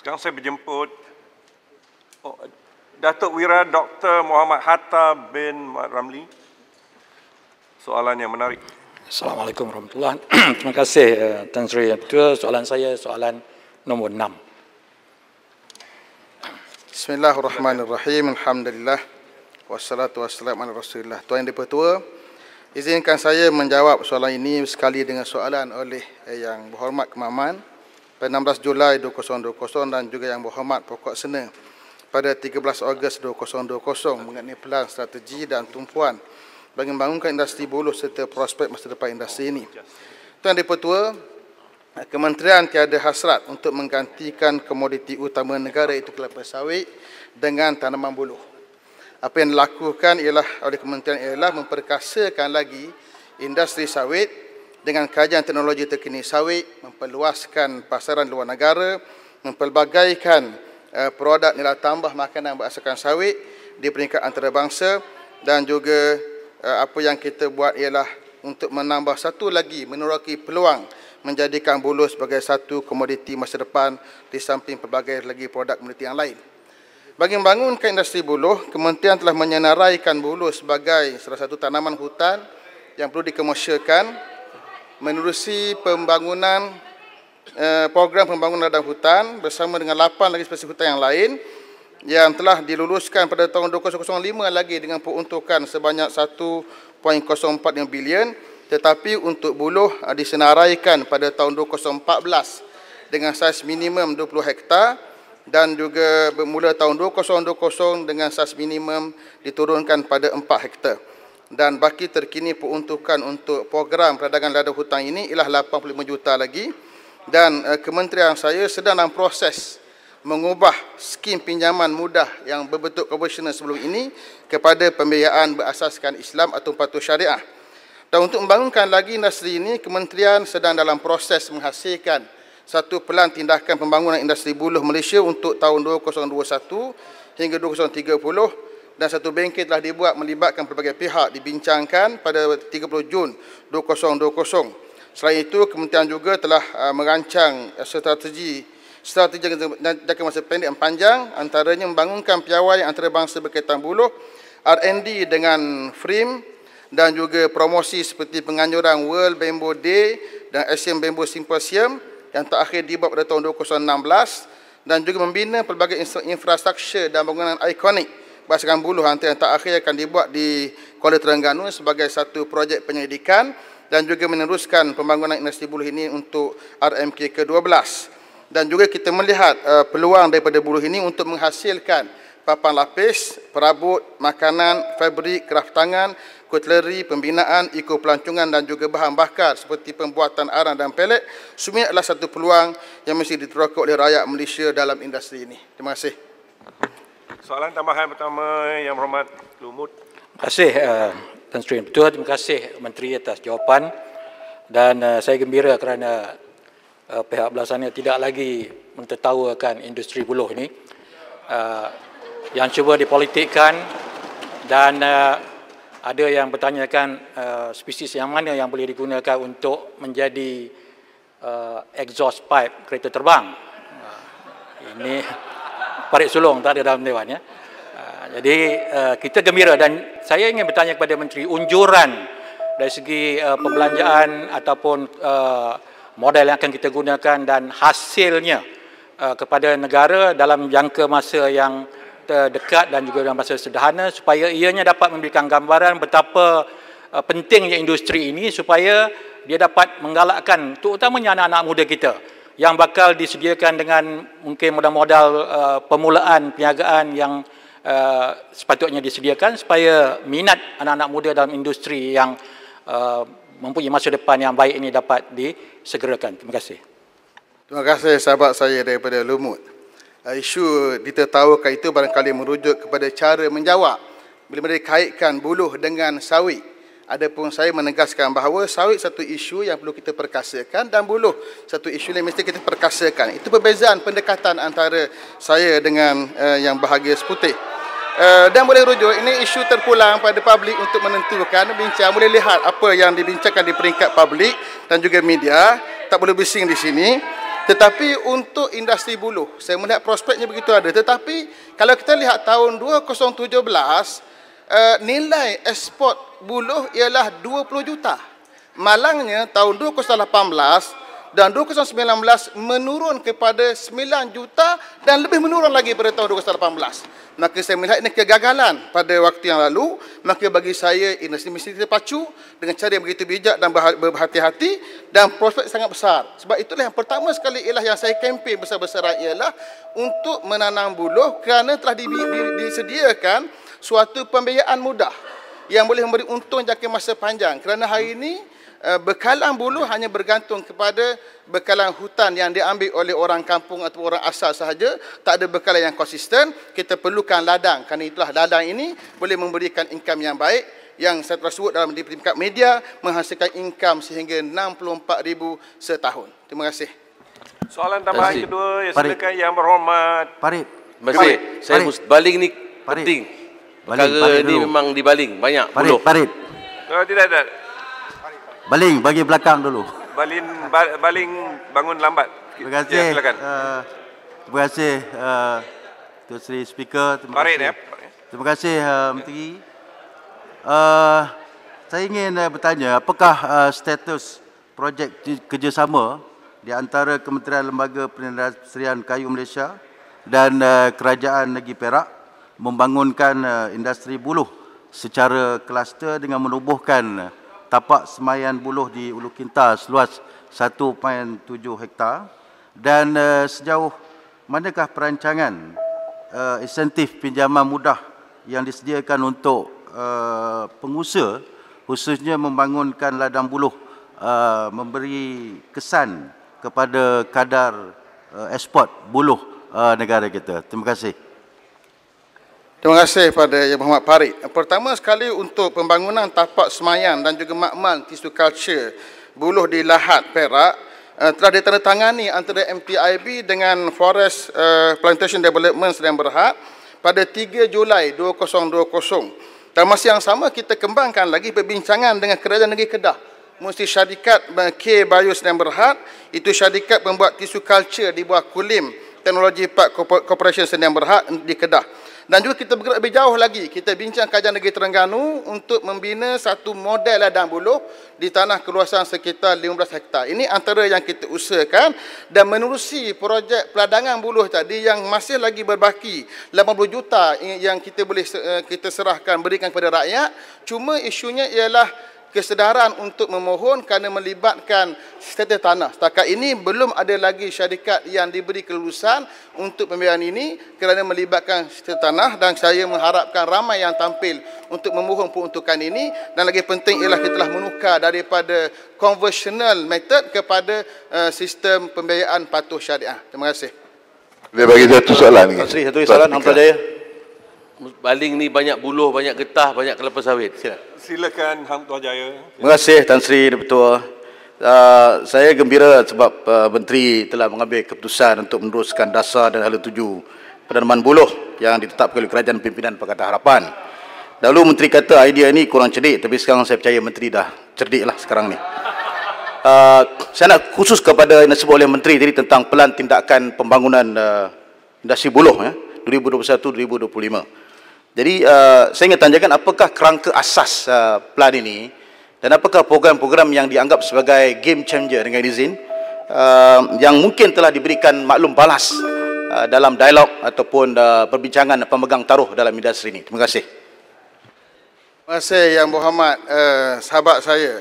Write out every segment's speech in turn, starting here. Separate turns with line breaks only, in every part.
Sekarang saya berjemput oh, Datuk Wira
Dr. Muhammad Hatta bin Mat Ramli. Soalan yang menarik.
Assalamualaikum warahmatullahi wabarakatuh. Terima kasih uh, Tuan Sri. Itu soalan saya, soalan nombor enam. Bismillahirrahmanirrahim. Alhamdulillah.
Wassalatu wassalamu ala Rasulillah. Tuan yang dipertua, izinkan saya menjawab soalan ini sekali dengan soalan oleh eh, yang berhormat kemaman pada 16 Julai 2020 dan juga yang berhormat Pokok Sena pada 13 Ogos 2020 mengenai pelan strategi dan tumpuan bagi membangunkan industri buluh serta prospek masa depan industri ini. Tuan Dewan Kementerian tiada hasrat untuk menggantikan komoditi utama negara itu kelapa sawit dengan tanaman buluh. Apa yang dilakukan ialah oleh Kementerian ialah memperkasakan lagi industri sawit dengan kajian teknologi terkini sawit, memperluaskan pasaran luar negara, mempelbagaikan eh, produk nilai tambah makanan berasaskan sawit di peringkat antarabangsa dan juga eh, apa yang kita buat ialah untuk menambah satu lagi menuruki peluang menjadikan bulu sebagai satu komoditi masa depan di samping pelbagai lagi produk komoditi yang lain. Bagi membangunkan industri buluh, kementerian telah menyenaraikan buluh sebagai salah satu tanaman hutan yang perlu dikemosyakan menerusi pembangunan eh, program pembangunan ladang hutan bersama dengan lapan lagi spesies hutan yang lain yang telah diluluskan pada tahun 2005 lagi dengan peruntukan sebanyak 1.04 bilion tetapi untuk buluh eh, disenaraikan pada tahun 2014 dengan saiz minimum 20 hektar dan juga bermula tahun 2020 dengan saiz minimum diturunkan pada 4 hektar dan baki terkini peruntukan untuk program peradangan ladang hutang ini ialah 85 juta lagi dan eh, kementerian saya sedang dalam proses mengubah skim pinjaman mudah yang berbentuk konvensional sebelum ini kepada pembiayaan berasaskan Islam atau patuh syariah. Dan untuk membangunkan lagi industri ini, kementerian sedang dalam proses menghasilkan satu pelan tindakan pembangunan industri buluh Malaysia untuk tahun 2021 hingga 2030 dan satu bengkel telah dibuat melibatkan pelbagai pihak dibincangkan pada 30 Jun 2020. Selain itu, kementerian juga telah uh, merancang uh, strategi strategi jangka masa pendek dan panjang antaranya membangunkan piawai antarabangsa berkaitan buluh, R&D dengan Frame dan juga promosi seperti penganjuran World Bamboo Day dan Asian Bamboo Symposium yang terakhir dibuat pada tahun 2016 dan juga membina pelbagai infrastruktur dan bangunan ikonik pasangan buluh antara yang tak akhir akan dibuat di Kuala Terengganu sebagai satu projek penyelidikan dan juga meneruskan pembangunan industri buluh ini untuk RMK ke-12. Dan juga kita melihat uh, peluang daripada buluh ini untuk menghasilkan papan lapis, perabot, makanan, fabrik, tangan, kutleri, pembinaan, ekopelancungan dan juga bahan bakar seperti pembuatan arang dan pelet. Semuanya adalah satu peluang yang mesti diteroka oleh rakyat Malaysia dalam industri ini. Terima kasih soalan tambahan pertama yang berhormat Lumut. Terima
kasih eh, Tan Sri. Betul, terima kasih Menteri atas jawapan dan eh, saya gembira kerana eh, pihak belasannya tidak lagi mentertawakan industri buluh ini yang cuba dipolitikkan dan ada yang bertanyakan spesies yang mana yang boleh digunakan untuk menjadi exhaust pipe kereta terbang. Ini parit sulung tak ada dalam dewan ya. Ah, jadi ah, kita gembira dan saya ingin bertanya kepada menteri unjuran dari segi ah, perbelanjaan ataupun model yang akan kita gunakan dan hasilnya kepada negara dalam jangka masa yang terdekat dan juga dalam masa sederhana supaya ianya dapat memberikan gambaran betapa pentingnya industri ini supaya dia dapat menggalakkan terutamanya anak-anak muda kita yang bakal disediakan dengan mungkin modal-modal uh, permulaan perniagaan yang uh, sepatutnya disediakan supaya minat anak-anak muda dalam industri yang uh, mempunyai masa depan yang baik ini dapat disegerakan. Terima kasih.
Terima kasih sahabat saya daripada Lumut. Uh, isu ditertawakan itu barangkali merujuk kepada cara menjawab bila mereka kaitkan buluh dengan sawit. Adapun saya menegaskan bahawa sawit satu isu yang perlu kita perkasakan dan buluh satu isu yang mesti kita perkasakan. Itu perbezaan pendekatan antara saya dengan uh, yang bahagia seputih. Uh, dan boleh rujuk, ini isu terpulang pada publik untuk menentukan, bincang, boleh lihat apa yang dibincangkan di peringkat publik dan juga media. Tak boleh bising di sini. Tetapi untuk industri buluh, saya melihat prospeknya begitu ada. Tetapi kalau kita lihat tahun 2017, uh, nilai ekspor buluh ialah 20 juta. Malangnya tahun 2018 dan 2019 menurun kepada 9 juta dan lebih menurun lagi pada tahun 2018. Maka saya melihat ini kegagalan pada waktu yang lalu. Maka bagi saya industri mesti terpacu dengan cara yang begitu bijak dan berhati-hati dan prospek sangat besar. Sebab itulah yang pertama sekali ialah yang saya kempen besar-besaran ialah untuk menanam buluh kerana telah disediakan di, di, di suatu pembiayaan mudah yang boleh memberi untung jangka masa panjang kerana hari ini eh, bekalan buluh hanya bergantung kepada bekalan hutan yang diambil oleh orang kampung atau orang asal sahaja tak ada bekalan yang konsisten kita perlukan ladang kerana itulah ladang ini boleh memberikan income yang baik yang saya telah sebut dalam di peringkat media menghasilkan income sehingga 64000 setahun terima kasih soalan tambahan kedua yang silakan yang berhormat
Farid Terima kasih. Saya mesti balik ni penting baling, perkara baling dulu.
memang dibaling banyak parit, puluh. Parit. Oh, tidak ada.
Baling bagi belakang dulu.
Baling baling bangun lambat. Terima kasih. Ya, silakan. Uh,
terima kasih uh, Tuan Sri Speaker. Terima parit, kasih. Ya. Terima kasih uh, Menteri. Uh, saya ingin uh, bertanya apakah uh, status projek kerjasama di antara Kementerian Lembaga Serian Kayu Malaysia dan uh, Kerajaan Negeri Perak membangunkan eh, industri buluh secara kluster dengan menubuhkan eh, tapak semayan buluh di Ulu Kintar seluas 1.7 hektar dan eh, sejauh manakah perancangan insentif pinjaman mudah yang disediakan untuk pengusaha khususnya membangunkan ladang buluh memberi kesan kepada kadar ekspor buluh negara kita. Terima kasih.
Terima kasih kepada Yang Muhammad Farid. Pertama sekali untuk pembangunan tapak semayan dan juga makmal tisu culture buluh di Lahat, Perak eh, telah ditandatangani antara MTIB dengan Forest eh, Plantation Development Seri Berhad pada 3 Julai 2020. Dan masa yang sama kita kembangkan lagi perbincangan dengan Kerajaan Negeri Kedah mesti syarikat eh, K Bio Seri Berhad itu syarikat pembuat tisu culture di bawah Kulim Teknologi Park Corporation Seri Berhad di Kedah. Dan juga kita bergerak lebih jauh lagi. Kita bincang kajian negeri Terengganu untuk membina satu model ladang buluh di tanah keluasan sekitar 15 hektar. Ini antara yang kita usahakan dan menerusi projek peladangan buluh tadi yang masih lagi berbaki 80 juta yang kita boleh eh, kita serahkan berikan kepada rakyat. Cuma isunya ialah kesedaran untuk memohon kerana melibatkan status tanah. Setakat ini belum ada lagi syarikat yang diberi kelulusan untuk pembiayaan ini kerana melibatkan status tanah dan saya mengharapkan ramai yang tampil untuk memohon peruntukan ini dan lagi penting ialah kita telah menukar daripada conventional method kepada uh, sistem pembiayaan patuh syariah. Terima kasih.
Dia bagi satu soalan lagi. Satu soalan, soalan Hamzah Jaya baling ni banyak buluh, banyak getah, banyak kelapa sawit. Sila.
Silakan Hang Tuan Jaya. Terima kasih Tan Sri Dipertua. Uh, saya gembira sebab uh, Menteri telah mengambil keputusan untuk meneruskan dasar dan hala tuju penanaman buluh yang ditetapkan oleh Kerajaan Pimpinan Pakatan Harapan. Dahulu Menteri kata idea ini kurang cerdik tapi sekarang saya percaya Menteri dah cerdik lah sekarang ni. Uh, saya nak khusus kepada yang disebut oleh Menteri tadi tentang pelan tindakan pembangunan uh, industri buluh ya, 2021-2025. Jadi uh, saya ingin tanyakan apakah kerangka asas uh, plan ini dan apakah program-program yang dianggap sebagai game changer dengan izin uh, yang mungkin telah diberikan maklum balas uh, dalam dialog ataupun uh, perbincangan pemegang taruh dalam industri ini. Terima kasih.
Terima kasih Yang Muhammad, uh, sahabat saya.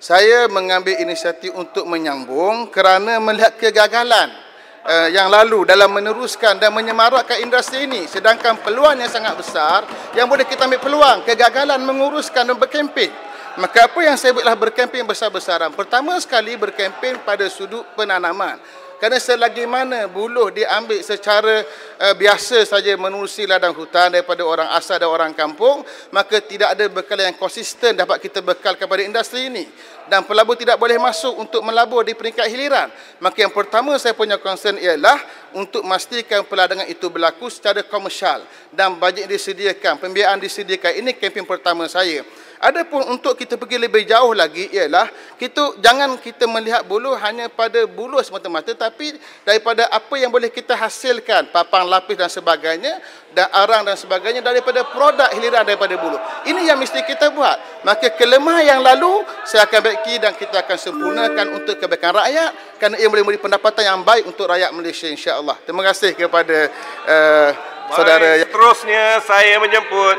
Saya mengambil inisiatif untuk menyambung kerana melihat kegagalan uh, yang lalu dalam meneruskan dan menyemarakkan industri ini sedangkan peluangnya sangat besar yang boleh kita ambil peluang kegagalan menguruskan dan berkempen maka apa yang saya buatlah berkempen besar-besaran pertama sekali berkempen pada sudut penanaman kerana selagi mana buluh diambil secara uh, biasa saja menerusi ladang hutan daripada orang asal dan orang kampung, maka tidak ada bekal yang konsisten dapat kita bekal kepada industri ini. Dan pelabur tidak boleh masuk untuk melabur di peringkat hiliran. Maka yang pertama saya punya concern ialah untuk memastikan peladangan itu berlaku secara komersial dan bajet disediakan, pembiayaan disediakan. Ini kempen pertama saya. Adapun untuk kita pergi lebih jauh lagi ialah kita jangan kita melihat bulu hanya pada bulu semata-mata tapi daripada apa yang boleh kita hasilkan papang lapis dan sebagainya dan arang dan sebagainya daripada produk hiliran daripada bulu. Ini yang mesti kita buat. Maka kelemahan yang lalu saya akan baiki dan kita akan sempurnakan untuk kebaikan rakyat kerana ia boleh memberi pendapatan yang baik untuk rakyat Malaysia insya-Allah. Terima kasih kepada uh, saudara Baik, seterusnya saya menjemput